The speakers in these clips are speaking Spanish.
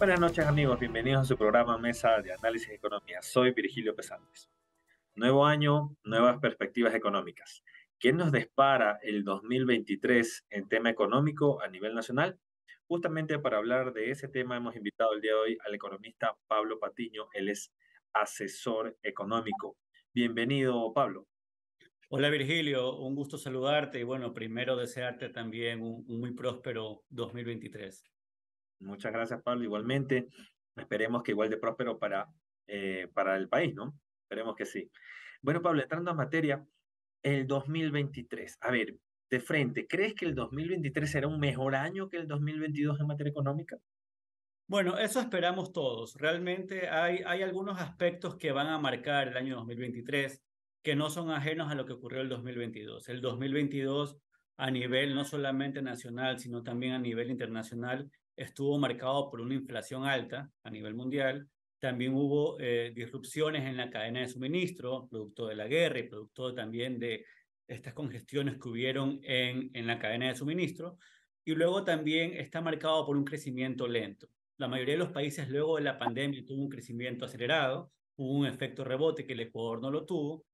Buenas noches amigos, bienvenidos a su programa Mesa de Análisis de Economía. Soy Virgilio Pesantes. Nuevo año, nuevas perspectivas económicas. ¿Qué nos despara el 2023 en tema económico a nivel nacional? Justamente para hablar de ese tema hemos invitado el día de hoy al economista Pablo Patiño. Él es asesor económico. Bienvenido, Pablo. Hola Virgilio, un gusto saludarte y bueno, primero desearte también un, un muy próspero 2023. Muchas gracias, Pablo. Igualmente, esperemos que igual de próspero para, eh, para el país, ¿no? Esperemos que sí. Bueno, Pablo, entrando en materia, el 2023. A ver, de frente, ¿crees que el 2023 será un mejor año que el 2022 en materia económica? Bueno, eso esperamos todos. Realmente hay, hay algunos aspectos que van a marcar el año 2023 que no son ajenos a lo que ocurrió el 2022. El 2022 a nivel no solamente nacional, sino también a nivel internacional, estuvo marcado por una inflación alta a nivel mundial. También hubo eh, disrupciones en la cadena de suministro, producto de la guerra y producto también de estas congestiones que hubieron en, la cadena de suministro. Y luego también está marcado por un crecimiento lento. La mayoría de los países luego de la pandemia tuvo un crecimiento acelerado, hubo un efecto rebote que el Ecuador no lo tuvo.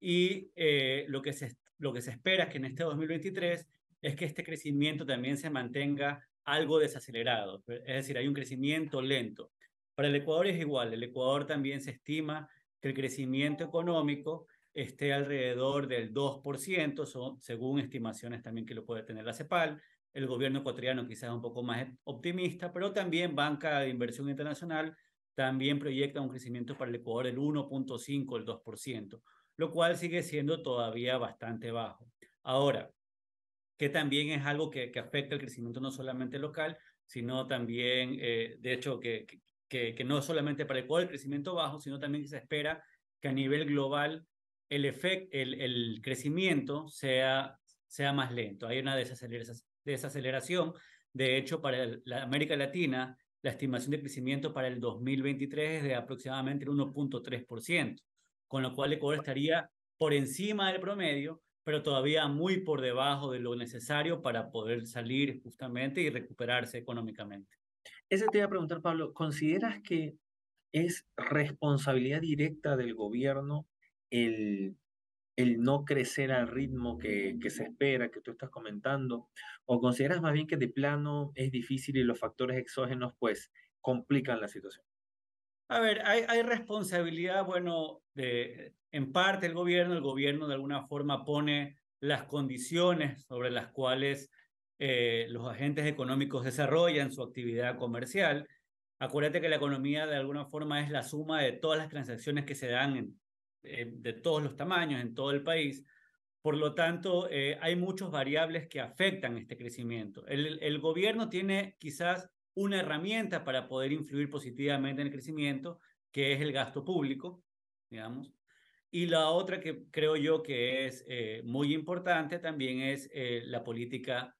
Y eh, lo, que se, lo que se espera que en este 2023 es que este crecimiento también se mantenga algo desacelerado, es decir, hay un crecimiento lento. Para el Ecuador es igual, el Ecuador también se estima que el crecimiento económico esté alrededor del 2%, son, según estimaciones también que lo puede tener la CEPAL. El gobierno ecuatoriano quizás un poco más optimista, pero también Banca de Inversión Internacional también proyecta un crecimiento para el Ecuador del 1.5, el 2%, lo cual sigue siendo todavía bastante bajo. Ahora, que también es algo que, afecta el crecimiento no solamente local, sino también, eh, de hecho, que, que, no solamente para el el crecimiento bajo, sino también se espera que a nivel global el, el, crecimiento sea, sea más lento. Hay una desaceleración. De hecho, para la América Latina, la estimación de crecimiento para el 2023 es de aproximadamente el 1.3%, con lo cual Ecuador estaría por encima del promedio, pero todavía muy por debajo de lo necesario para poder salir justamente y recuperarse económicamente. Ese te iba a preguntar, Pablo, ¿consideras que es responsabilidad directa del gobierno el, el no crecer al ritmo que, que se espera, que tú estás comentando? ¿O consideras más bien que de plano es difícil y los factores exógenos pues complican la situación? A ver, hay, responsabilidad, bueno, de, en parte el gobierno, el gobierno de alguna forma pone las condiciones sobre las cuales eh, los agentes económicos desarrollan su actividad comercial. Acuérdate que la economía de alguna forma es la suma de todas las transacciones que se dan eh, de todos los tamaños en todo el país. Por lo tanto, eh, hay muchas variables que afectan este crecimiento. el gobierno tiene quizás una herramienta para poder influir positivamente en el crecimiento, que es el gasto público, digamos. Y la otra que creo yo que es eh, muy importante también es eh, la, política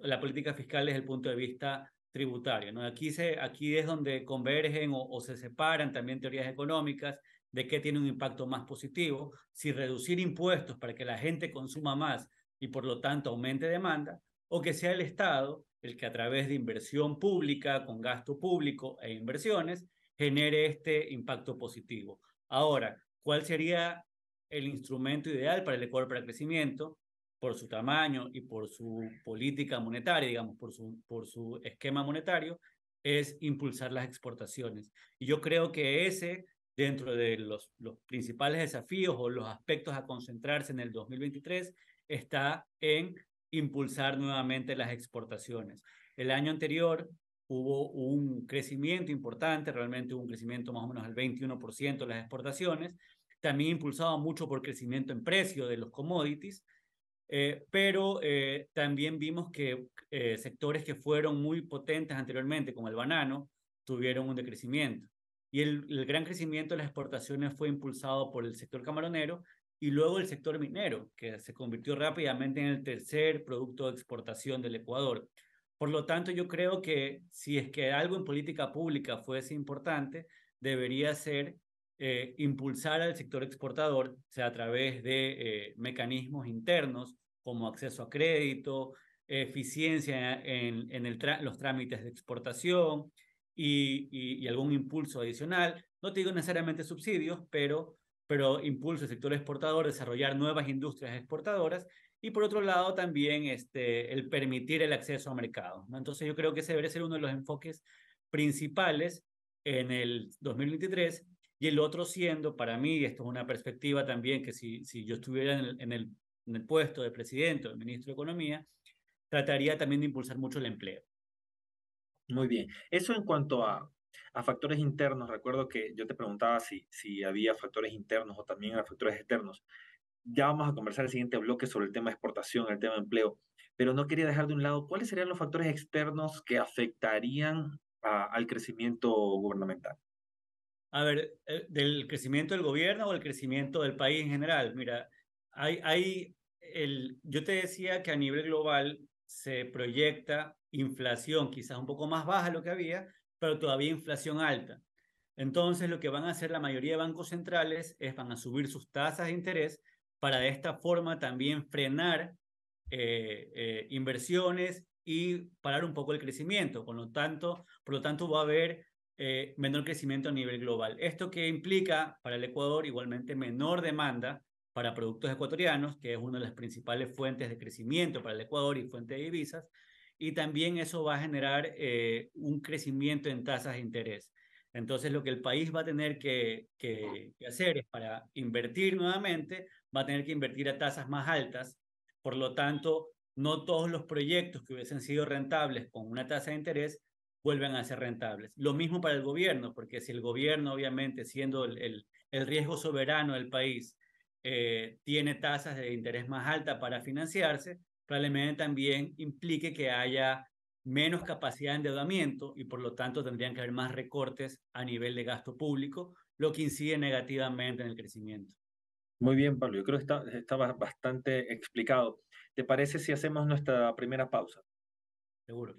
la política fiscal desde el punto de vista tributario. ¿no? Aquí, se, aquí es donde convergen o se separan también teorías económicas de qué tiene un impacto más positivo, si reducir impuestos para que la gente consuma más y por lo tanto aumente demanda, o que sea el Estado el que a través de inversión pública, con gasto público e inversiones, genere este impacto positivo. Ahora, ¿cuál sería el instrumento ideal para el Ecuador para el crecimiento? Por su tamaño y por su política monetaria, digamos, por su, por su esquema monetario, es impulsar las exportaciones. Y yo creo que ese, dentro de los, los principales desafíos o los aspectos a concentrarse en el 2023, está en impulsar nuevamente las exportaciones. El año anterior hubo un crecimiento importante, realmente hubo un crecimiento más o menos al 21% de las exportaciones, también impulsado mucho por crecimiento en precio de los commodities, eh, pero eh, también vimos que eh, sectores que fueron muy potentes anteriormente, como el banano, tuvieron un decrecimiento. Y el, el gran crecimiento de las exportaciones fue impulsado por el sector camaronero, y luego el sector minero, que se convirtió rápidamente en el tercer producto de exportación del Ecuador. Por lo tanto, yo creo que si es que algo en política pública fuese importante, debería ser eh, impulsar al sector exportador, sea a través de eh, mecanismos internos como acceso a crédito, eficiencia en, los trámites de exportación y, y, algún impulso adicional. No te digo necesariamente subsidios, pero pero impulso el sector exportador, desarrollar nuevas industrias exportadoras y por otro lado también este, el permitir el acceso a mercados. Entonces yo creo que ese debería ser uno de los enfoques principales en el 2023 y el otro siendo, para mí, esto es una perspectiva también que si, si yo estuviera en el, en el, en el puesto de presidente o de ministro de Economía, trataría también de impulsar mucho el empleo. Muy bien. Eso en cuanto a a factores internos, recuerdo que yo te preguntaba si, si había factores internos o también a factores externos. Ya vamos a conversar el siguiente bloque sobre el tema de exportación, el tema de empleo, pero no quería dejar de un lado cuáles serían los factores externos que afectarían al crecimiento gubernamental. A ver, eh, del crecimiento del gobierno o el crecimiento del país en general. Mira, hay, hay el, yo te decía que a nivel global se proyecta inflación quizás un poco más baja de lo que había, pero todavía inflación alta. Entonces, lo que van a hacer la mayoría de bancos centrales es van a subir sus tasas de interés para de esta forma también frenar eh, eh, inversiones y parar un poco el crecimiento. Por lo tanto, por lo tanto va a haber eh, menor crecimiento a nivel global. Esto que implica para el Ecuador igualmente menor demanda para productos ecuatorianos, que es una de las principales fuentes de crecimiento para el Ecuador y fuente de divisas, y también eso va a generar eh, un crecimiento en tasas de interés. Entonces, lo que el país va a tener que, hacer es para invertir nuevamente, va a tener que invertir a tasas más altas. Por lo tanto, no todos los proyectos que hubiesen sido rentables con una tasa de interés vuelven a ser rentables. Lo mismo para el gobierno, porque si el gobierno, obviamente, siendo el, riesgo soberano del país, eh, tiene tasas de interés más altas para financiarse, probablemente también implique que haya menos capacidad de endeudamiento y por lo tanto tendrían que haber más recortes a nivel de gasto público, lo que incide negativamente en el crecimiento. Muy bien, Pablo, yo creo que está, bastante explicado. ¿Te parece si hacemos nuestra primera pausa? Seguro.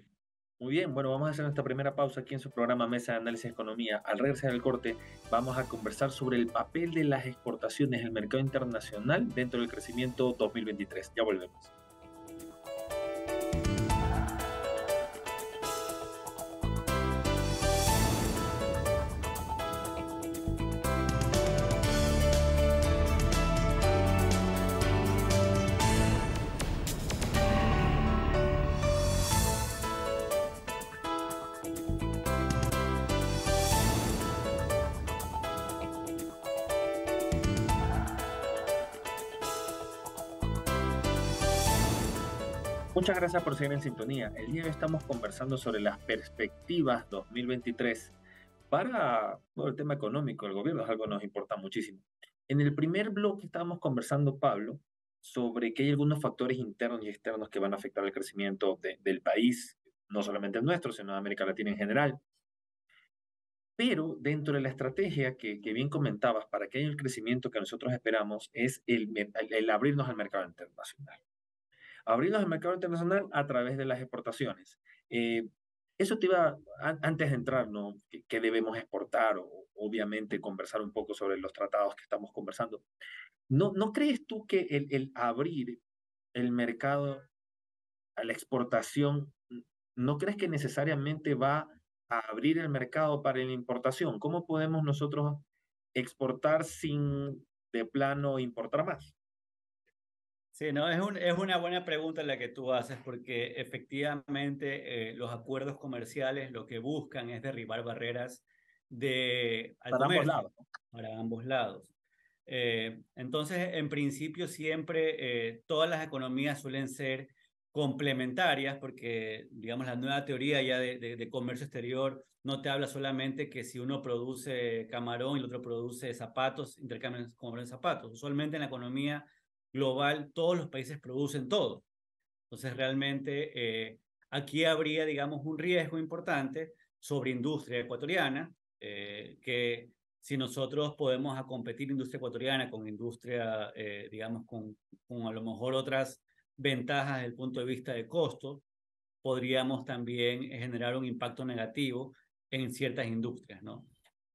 Muy bien, bueno, vamos a hacer nuestra primera pausa aquí en su programa Mesa de Análisis de Economía. Al regresar al corte, vamos a conversar sobre el papel de las exportaciones en el mercado internacional dentro del crecimiento 2023. Ya volvemos. Muchas gracias por seguir en sintonía. El día de hoy estamos conversando sobre las perspectivas 2023 para el tema económico. El gobierno es algo que nos importa muchísimo. En el primer bloque estábamos conversando, Pablo, sobre que hay algunos factores internos y externos que van a afectar el crecimiento del país, no solamente el nuestro, sino de América Latina en general. Pero dentro de la estrategia que, bien comentabas para que haya el crecimiento que nosotros esperamos es el abrirnos al mercado internacional abrirnos al mercado internacional a través de las exportaciones. Eh, eso te iba, antes de entrar, ¿no? ¿Qué, debemos exportar? O, obviamente, conversar un poco sobre los tratados que estamos conversando. ¿No, no crees tú que el abrir el mercado a la exportación, no crees que necesariamente va a abrir el mercado para la importación? ¿Cómo podemos nosotros exportar sin de plano importar más? Sí, no, es, es una buena pregunta la que tú haces porque efectivamente eh, los acuerdos comerciales lo que buscan es derribar barreras de, para, ambos lados. para ambos lados. Eh, entonces, en principio, siempre eh, todas las economías suelen ser complementarias porque, digamos, la nueva teoría ya de, de, comercio exterior no te habla solamente que si uno produce camarón y el otro produce zapatos, intercambian como el zapatos. Usualmente en la economía global todos los países producen todo. Entonces, realmente eh, aquí habría, digamos, un riesgo importante sobre industria ecuatoriana, eh, que si nosotros podemos a competir industria ecuatoriana con industria, eh, digamos, con, a lo mejor otras ventajas desde el punto de vista de costo, podríamos también generar un impacto negativo en ciertas industrias, ¿no?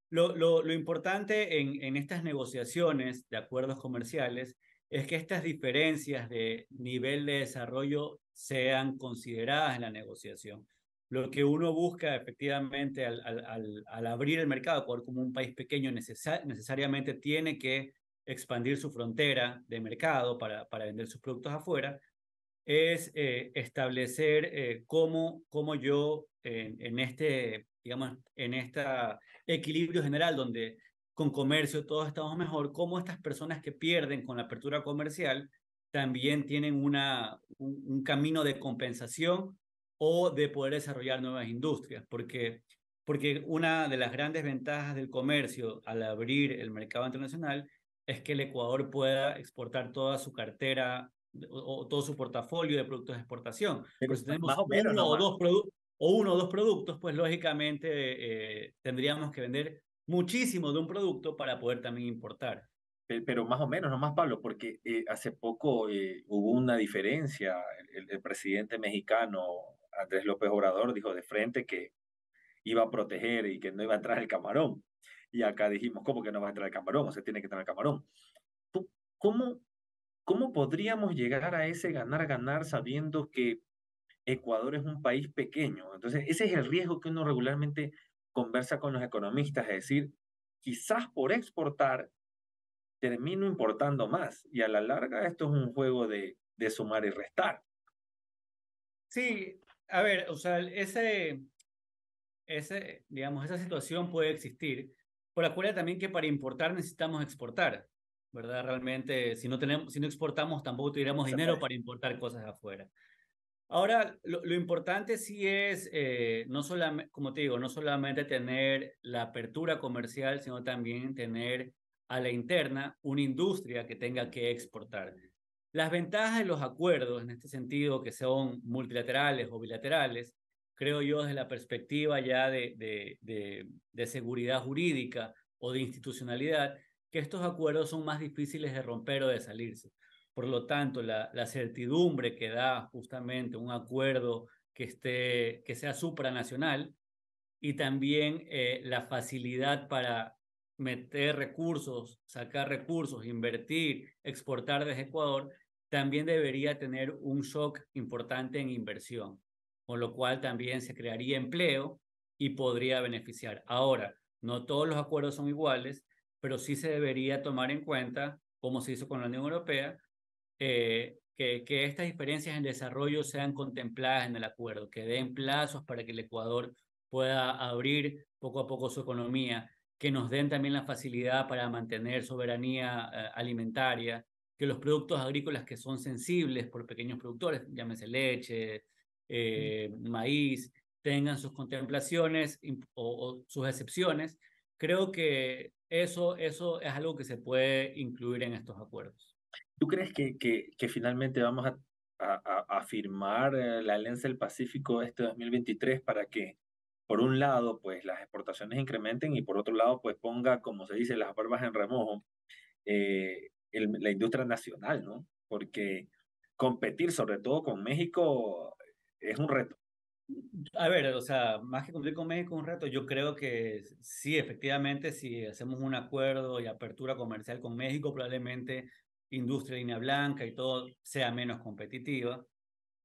Lo, importante en, en estas negociaciones de acuerdos comerciales es que estas diferencias de nivel de desarrollo sean consideradas en la negociación. Lo que uno busca efectivamente al, abrir el mercado, como un país pequeño necesariamente tiene que expandir su frontera de mercado para, vender sus productos afuera, es eh, establecer eh, cómo, cómo, yo en, este, digamos, en este equilibrio general donde con comercio todos estamos mejor, Como estas personas que pierden con la apertura comercial también tienen una, un, camino de compensación o de poder desarrollar nuevas industrias, porque, porque una de las grandes ventajas del comercio al abrir el mercado internacional es que el Ecuador pueda exportar toda su cartera o, todo su portafolio de productos de exportación. Pero si tenemos uno o, dos o uno o dos productos, pues lógicamente eh, tendríamos que vender muchísimo de un producto para poder también importar. Eh, pero más o menos, no más Pablo, porque eh, hace poco eh, hubo una diferencia. El, presidente mexicano Andrés López Obrador dijo de frente que iba a proteger y que no iba a entrar el camarón. Y acá dijimos, ¿cómo que no va a entrar el camarón? O sea, tiene que entrar el camarón. cómo, ¿Cómo podríamos llegar a ese ganar-ganar sabiendo que Ecuador es un país pequeño? Entonces, ese es el riesgo que uno regularmente conversa con los economistas, es decir, quizás por exportar termino importando más y a la larga esto es un juego de, sumar y restar. Sí, a ver, o sea, ese, ese, digamos, esa situación puede existir, por acuérdate también que para importar necesitamos exportar, ¿verdad? Realmente, si no, tenemos, si no exportamos, tampoco tuviéramos dinero para importar cosas afuera. Ahora, lo, importante sí es, eh, no solamente, como te digo, no solamente tener la apertura comercial, sino también tener a la interna una industria que tenga que exportar. Las ventajas de los acuerdos, en este sentido, que son multilaterales o bilaterales, creo yo desde la perspectiva ya de seguridad jurídica o de institucionalidad, que estos acuerdos son más difíciles de romper o de salirse. Por lo tanto, la, certidumbre que da justamente un acuerdo que, que sea supranacional y también eh, la facilidad para meter recursos, sacar recursos, invertir, exportar desde Ecuador, también debería tener un shock importante en inversión, con lo cual también se crearía empleo y podría beneficiar. Ahora, no todos los acuerdos son iguales, pero sí se debería tomar en cuenta, como se hizo con la Unión Europea, eh, que, estas diferencias en desarrollo sean contempladas en el acuerdo, que den plazos para que el Ecuador pueda abrir poco a poco su economía, que nos den también la facilidad para mantener soberanía eh, alimentaria, que los productos agrícolas que son sensibles por pequeños productores, llámese leche, eh, maíz, tengan sus contemplaciones o, o, sus excepciones. Creo que eso, eso es algo que se puede incluir en estos acuerdos. ¿Tú crees que, que, que finalmente vamos a, a, a, firmar eh, la Alianza del Pacífico este 2023 para que, por un lado, pues las exportaciones incrementen y por otro lado, pues ponga, como se dice, las barbas en remojo eh, la industria nacional, ¿no? Porque competir, sobre todo con México, es un reto. A ver, o sea, más que cumplir con México un reto, yo creo que sí, efectivamente, si hacemos un acuerdo y apertura comercial con México, probablemente industria de línea blanca y todo sea menos competitiva.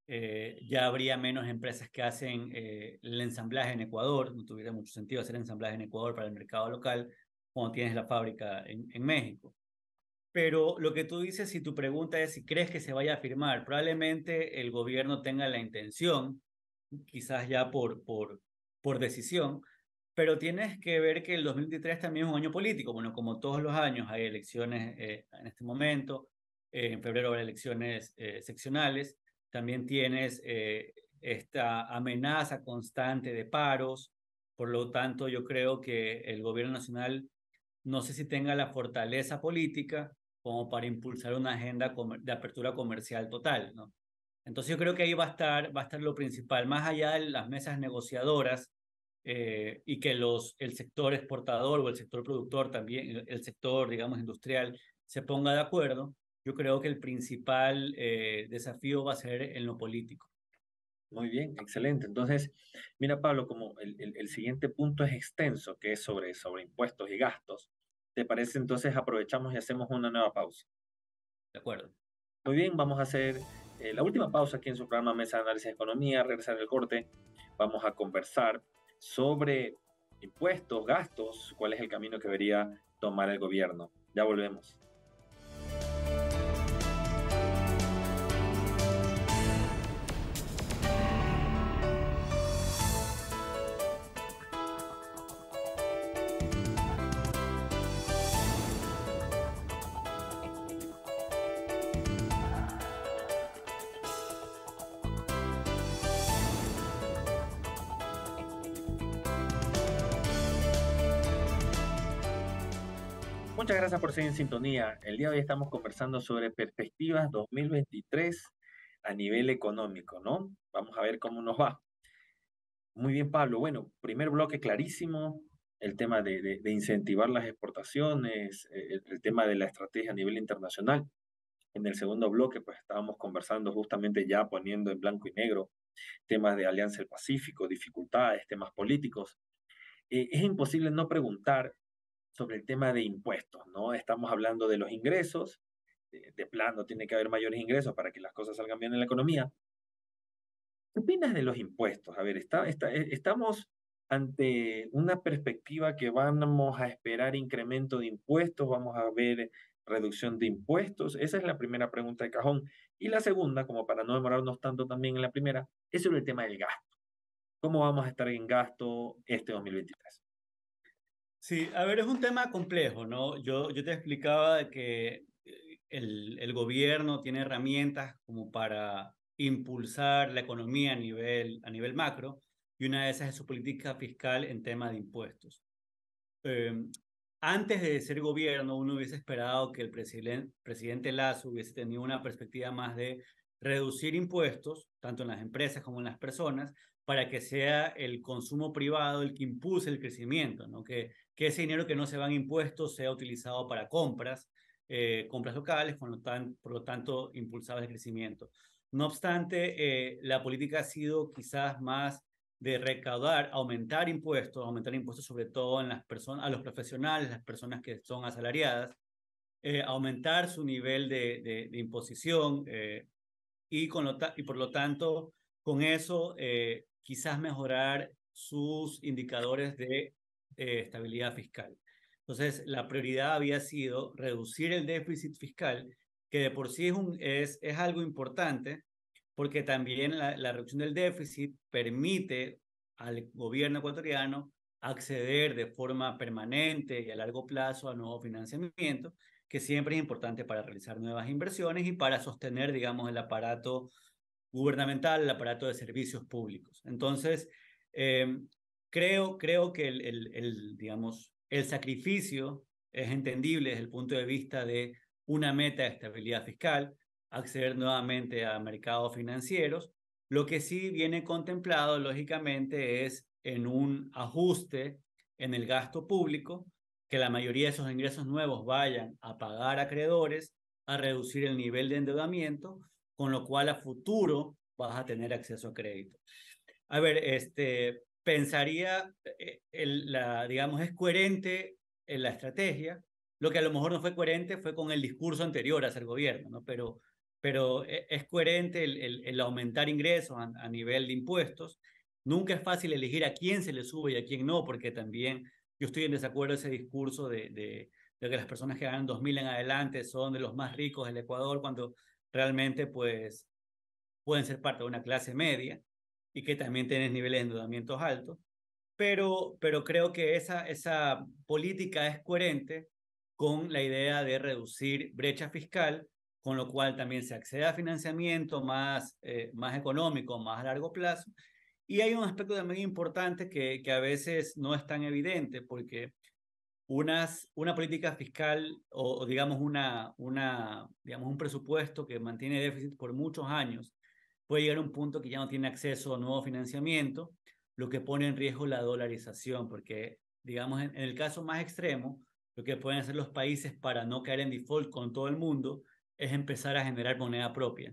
Eh, ya habría menos empresas que hacen eh, el ensamblaje en Ecuador, no tuviera mucho sentido hacer ensamblaje en Ecuador para el mercado local cuando tienes la fábrica en, México. Pero lo que tú dices, si tu pregunta es si crees que se vaya a firmar, probablemente el gobierno tenga la intención, quizás ya por, por decisión, pero tienes que ver que el 2023 también es un año político. Bueno, como todos los años hay elecciones eh, en este momento, eh, en febrero habrá elecciones eh, seccionales, también tienes esta amenaza constante de paros, por lo tanto yo creo que el gobierno nacional no sé si tenga la fortaleza política como para impulsar una agenda de apertura comercial total, ¿no? Entonces yo creo que ahí va a estar, va a estar lo principal, más allá de las mesas negociadoras, eh, y que los, el sector exportador o el sector productor también, el sector, digamos, industrial, se ponga de acuerdo, yo creo que el principal eh, desafío va a ser en lo político. Muy bien, excelente. Entonces, mira Pablo, como el, el, siguiente punto es extenso, que es sobre, sobre impuestos y gastos, ¿te parece entonces aprovechamos y hacemos una nueva pausa? De acuerdo. Muy bien, vamos a hacer eh, la última pausa aquí en su programa Mesa de Análisis de Economía, regresar el corte, vamos a conversar sobre impuestos, gastos, cuál es el camino que debería tomar el gobierno. Ya volvemos. por seguir en sintonía. El día de hoy estamos conversando sobre perspectivas 2023 a nivel económico, ¿no? Vamos a ver cómo nos va. Muy bien, Pablo. Bueno, primer bloque clarísimo, el tema de, incentivar las exportaciones, eh, el, tema de la estrategia a nivel internacional. En el segundo bloque, pues estábamos conversando justamente ya poniendo en blanco y negro temas de Alianza del Pacífico, dificultades, temas políticos. Eh, es imposible no preguntar sobre el tema de impuestos, ¿no? Estamos hablando de los ingresos, eh, de, plano tiene que haber mayores ingresos para que las cosas salgan bien en la economía. ¿Qué opinas de los impuestos? A ver, eh, estamos ante una perspectiva que vamos a esperar incremento de impuestos, vamos a ver reducción de impuestos? Esa es la primera pregunta de cajón. Y la segunda, como para no demorarnos tanto también en la primera, es sobre el tema del gasto. ¿Cómo vamos a estar en gasto este 2023? Sí, a ver, es un tema complejo, ¿no? Yo, yo te explicaba que eh, el, el gobierno tiene herramientas como para impulsar la economía a nivel, a nivel macro y una de esas es su política fiscal en tema de impuestos. Em, antes de ser gobierno, uno hubiese esperado que el presidente presidente Lazo hubiese tenido una perspectiva más de reducir impuestos, tanto en las empresas como en las personas, para que sea el consumo privado el que impulse el crecimiento, ¿no? que, que ese dinero que no se va en impuestos sea utilizado para compras, eh, compras locales, lo por lo tanto, impulsadas el crecimiento. No obstante, eh, la política ha sido quizás más de recaudar, aumentar impuestos, aumentar impuestos sobre todo en las personas, a los profesionales, las personas que son asalariadas, eh, aumentar su nivel de, imposición y, con y por lo tanto, con eso quizás mejorar sus indicadores de eh, estabilidad fiscal. Entonces, la prioridad había sido reducir el déficit fiscal, que de por sí es, es, algo importante, porque también la, la reducción del déficit permite al gobierno ecuatoriano acceder de forma permanente y a largo plazo a nuevo financiamiento, que siempre es importante para realizar nuevas inversiones y para sostener, digamos, el aparato gubernamental, el aparato de servicios públicos. Entonces, em, creo, creo que el, el, digamos, el sacrificio es entendible desde el punto de vista de una meta de estabilidad fiscal, acceder nuevamente a mercados financieros. Lo que sí viene contemplado, lógicamente, es en un ajuste en el gasto público, que la mayoría de esos ingresos nuevos vayan a pagar acreedores, a reducir el nivel de endeudamiento con lo cual a futuro vas a tener acceso a crédito. A ver, este, pensaría, eh, la, digamos, es coherente en la estrategia. Lo que a lo mejor no fue coherente fue con el discurso anterior a ser gobierno, ¿no? Pero, pero e, es coherente el, aumentar ingresos a, nivel de impuestos. Nunca es fácil elegir a quién se le sube y a quién no, porque también yo estoy en desacuerdo de ese discurso de, de que las personas que ganan 2.000 en adelante son de los más ricos del Ecuador, cuando realmente pues pueden ser parte de una clase media y que también tienen niveles de endeudamiento altos, pero, pero creo que esa, esa política es coherente con la idea de reducir brecha fiscal, con lo cual también se accede a financiamiento más, eh, más económico, más a largo plazo. Y hay un aspecto también importante que, que a veces no es tan evidente, porque una política fiscal o, digamos, una, una, digamos un presupuesto que mantiene déficit por muchos años puede llegar a un punto que ya no tiene acceso a nuevo financiamiento, lo que pone en riesgo la dolarización, porque, digamos, en, el caso más extremo, lo que pueden hacer los países para no caer en default con todo el mundo es empezar a generar moneda propia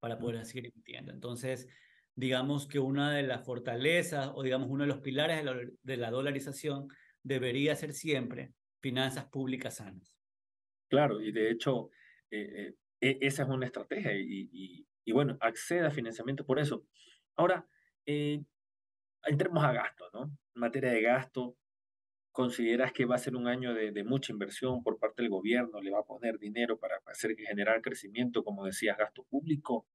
para poder seguir emitiendo. Entonces, digamos que una de las fortalezas o digamos uno de los pilares de la, de la dolarización debería ser siempre finanzas públicas sanas. Claro, y de hecho, eh, eh, e, esa es una estrategia y, bueno, acceda a financiamiento por eso. Ahora, eh, entremos a gasto, ¿no? En materia de gasto, ¿consideras que va a ser un año de, de, mucha inversión por parte del gobierno? ¿Le va a poner dinero para hacer generar crecimiento, como decías, gasto público?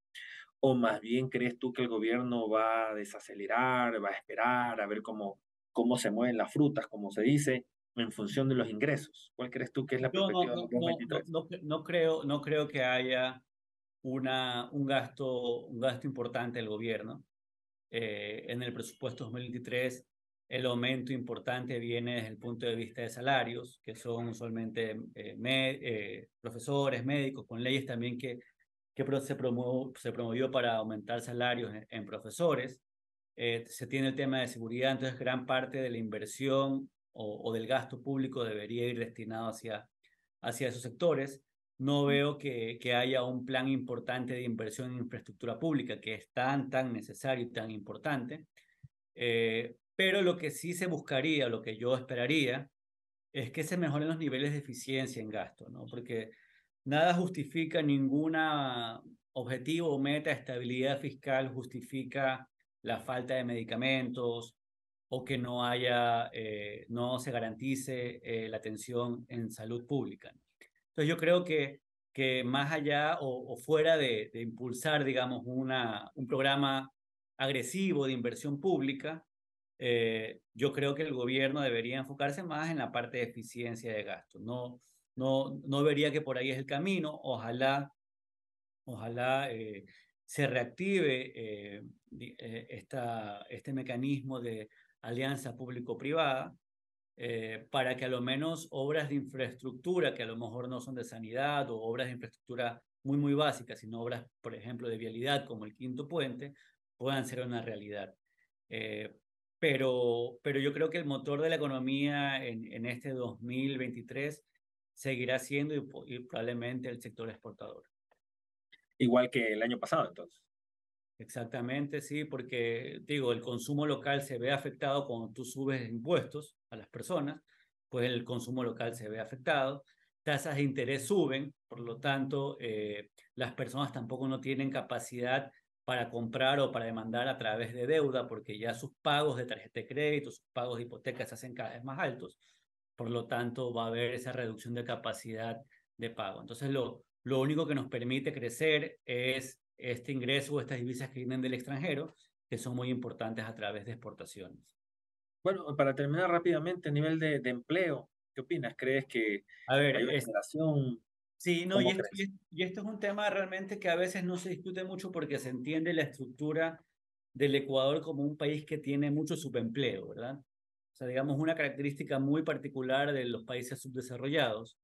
¿O más bien crees tú que el gobierno va a desacelerar, va a esperar a ver cómo, cómo se mueven las frutas, como se dice, en función de los ingresos. ¿Cuál crees tú que es la perspectiva no, 2023? No, creo, no creo que haya una, un, gasto, un gasto importante del gobierno. Eh, en el presupuesto 2023, el aumento importante viene desde el punto de vista de salarios, que son usualmente eh, eh, profesores, médicos, con leyes también que, que se, promovió, se promovió para aumentar salarios en profesores. Eh, se tiene el tema de seguridad, entonces gran parte de la inversión o, del gasto público debería ir destinado hacia, hacia esos sectores. No veo que, haya un plan importante de inversión en infraestructura pública, que es tan, tan necesario y tan importante. Eh, pero lo que sí se buscaría, lo que yo esperaría, es que se mejoren los niveles de eficiencia en gasto, ¿no? Porque nada justifica ninguna objetivo o meta estabilidad fiscal justifica la falta de medicamentos o que no haya, eh, no se garantice eh, la atención en salud pública. Entonces yo creo que, que más allá o, fuera de, impulsar, digamos, una, un programa agresivo de inversión pública, eh, yo creo que el gobierno debería enfocarse más en la parte de eficiencia de gasto. No, no, no vería que por ahí es el camino. Ojalá, ojalá se reactive eh, eh, este mecanismo de alianza público-privada eh, para que a lo menos obras de infraestructura, que a lo mejor no son de sanidad o obras de infraestructura muy, muy básicas, sino obras, por ejemplo, de vialidad como el quinto puente, puedan ser una realidad. pero, pero yo creo que el motor de la economía en, este 2023 seguirá siendo y probablemente el sector exportador igual que el año pasado, entonces. Exactamente, sí, porque digo, el consumo local se ve afectado cuando tú subes impuestos a las personas, pues el consumo local se ve afectado, tasas de interés suben, por lo tanto, eh, las personas tampoco no tienen capacidad para comprar o para demandar a través de deuda, porque ya sus pagos de tarjeta de crédito, sus pagos de hipotecas se hacen cada vez más altos. Por lo tanto, va a haber esa reducción de capacidad de pago. Entonces, lo, lo único que nos permite crecer es este ingreso o estas divisas que vienen del extranjero, que son muy importantes a través de exportaciones. Bueno, para terminar rápidamente, a nivel de, empleo, ¿qué opinas? ¿Crees que a ver, hay una Sí, no, y esto, es un tema realmente que a veces no se discute mucho porque se entiende la estructura del Ecuador como un país que tiene mucho subempleo, ¿verdad? O sea, digamos, una característica muy particular de los países subdesarrollados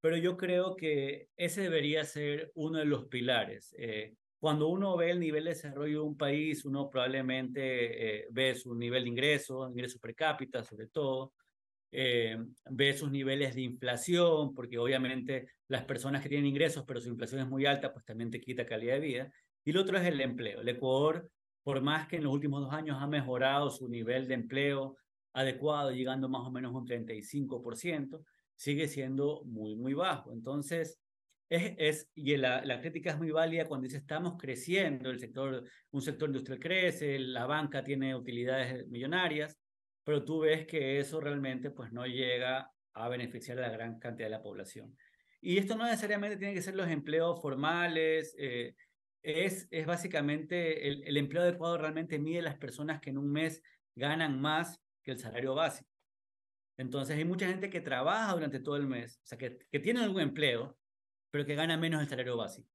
pero yo creo que ese debería ser uno de los pilares. Eh, cuando uno ve el nivel de desarrollo de un país, uno probablemente eh, ve su nivel de ingreso, ingreso per cápita sobre todo, eh, ve sus niveles de inflación, porque obviamente las personas que tienen ingresos, pero su inflación es muy alta, pues también te quita calidad de vida. Y lo otro es el empleo. El Ecuador, por más que en los últimos dos años ha mejorado su nivel de empleo adecuado, llegando más o menos a un 35%, sigue siendo muy, muy bajo. Entonces, es, es, y la, la, crítica es muy válida cuando dice estamos creciendo, el sector, un sector industrial crece, la banca tiene utilidades millonarias, pero tú ves que eso realmente pues no llega a beneficiar a la gran cantidad de la población. Y esto no necesariamente tiene que ser los empleos formales, eh, es, es básicamente el, el empleo adecuado realmente mide las personas que en un mes ganan más que el salario básico. Entonces hay mucha gente que trabaja durante todo el mes, o sea, que, tiene algún empleo, pero que gana menos el salario básico.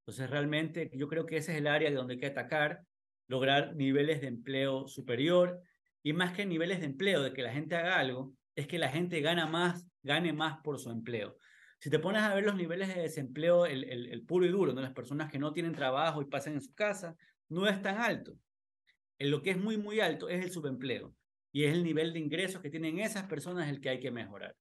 Entonces realmente yo creo que ese es el área de donde hay que atacar, lograr niveles de empleo superior y más que niveles de empleo, de que la gente haga algo, es que la gente gana más, gane más por su empleo. Si te pones a ver los niveles de desempleo, el, puro y duro, donde las personas que no tienen trabajo y pasan en su casa, no es tan alto. En lo que es muy, muy alto es el subempleo y es el nivel de ingresos que tienen esas personas el que hay que mejorar.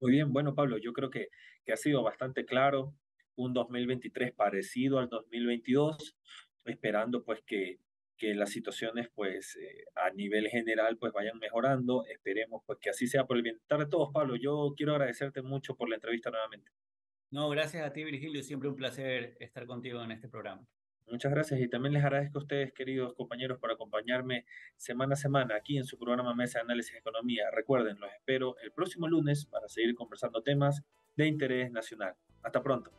Muy bien, bueno Pablo, yo creo que, ha sido bastante claro un 2023 parecido al 2022, esperando pues que, las situaciones pues eh, a nivel general pues vayan mejorando, esperemos pues que así sea por el bienestar de todos Pablo, yo quiero agradecerte mucho por la entrevista nuevamente. No, gracias a ti Virgilio, siempre un placer estar contigo en este programa. Muchas gracias y también les agradezco a ustedes, queridos compañeros, por acompañarme semana a semana aquí en su programa Mesa de Análisis de Economía. Recuerden, los espero el próximo lunes para seguir conversando temas de interés nacional. Hasta pronto.